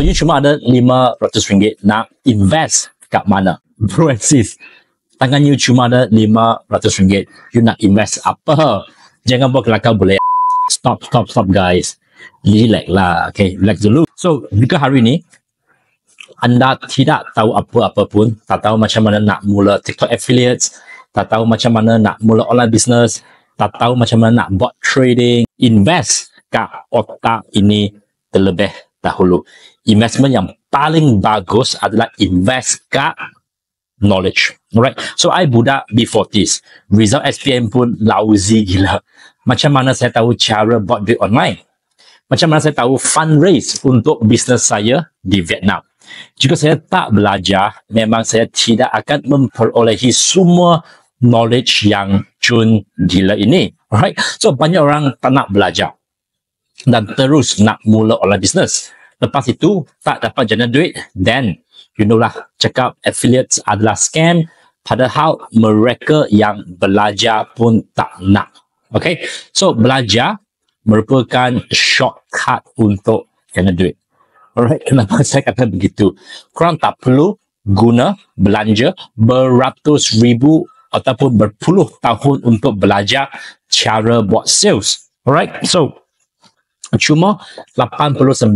So you cuma ada RM500 nak invest kat mana? Bro and sis, tangan you cuma ada RM500. You nak invest apa? Jangan buat kelakar boleh. Stop, stop, stop guys. Relax lah. Okay, relax dulu. So, jika hari ni, anda tidak tahu apa-apa pun, tak tahu macam mana nak mula TikTok affiliates, tak tahu macam mana nak mula online business, tak tahu macam mana nak buat trading, invest kat otak ini terlebih dahulu. Investment yang paling bagus adalah invest kat knowledge. Alright. So I budak B40. Result SPM pun lousy gila. Macam mana saya tahu cara buat duit online? Macam mana saya tahu fundraise untuk bisnes saya di Vietnam? Jika saya tak belajar, memang saya tidak akan memperolehi semua knowledge yang Jun gila ini. Alright. So banyak orang tak nak belajar dan terus nak mula online business. Lepas itu, tak dapat jana duit, then you know lah, cakap affiliates adalah scam, padahal mereka yang belajar pun tak nak. Okay, so belajar merupakan shortcut untuk jana duit. Alright, kenapa saya kata begitu? Korang tak perlu guna belanja beratus ribu ataupun berpuluh tahun untuk belajar cara buat sales. Alright, so Cuma RM89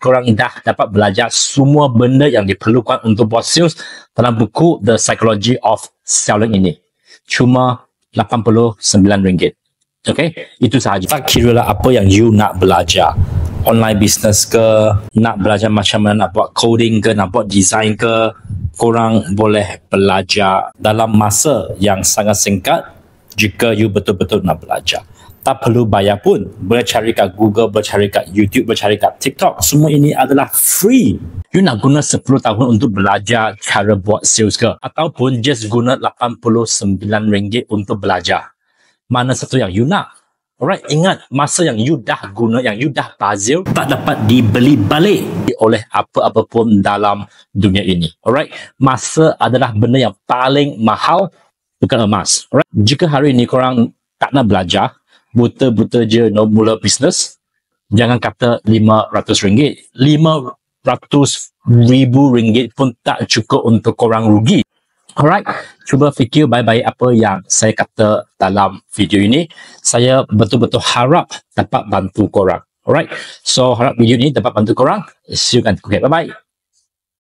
korang dah dapat belajar semua benda yang diperlukan untuk buat sales dalam buku The Psychology of Selling ini. Cuma RM89. Okay, itu sahaja. Tak kira lah apa yang you nak belajar. Online business ke, nak belajar macam mana nak buat coding ke, nak buat design ke, korang boleh belajar dalam masa yang sangat singkat jika you betul-betul nak belajar tak perlu bayar pun boleh cari kat Google boleh cari kat YouTube boleh cari kat TikTok semua ini adalah free you nak guna 10 tahun untuk belajar cara buat sales ke ataupun just guna RM89 untuk belajar mana satu yang you nak Alright, ingat masa yang you dah guna, yang you dah puzzle tak dapat dibeli balik oleh apa-apa pun dalam dunia ini. Alright, masa adalah benda yang paling mahal bukan emas. Alright, jika hari ini korang tak nak belajar, buta-buta je nak mula bisnes, jangan kata RM500. rm ribu ringgit pun tak cukup untuk korang rugi. Alright, cuba fikir baik-baik apa yang saya kata dalam video ini. Saya betul-betul harap dapat bantu korang. Alright, so harap video ini dapat bantu korang. See you again. Okay, bye-bye.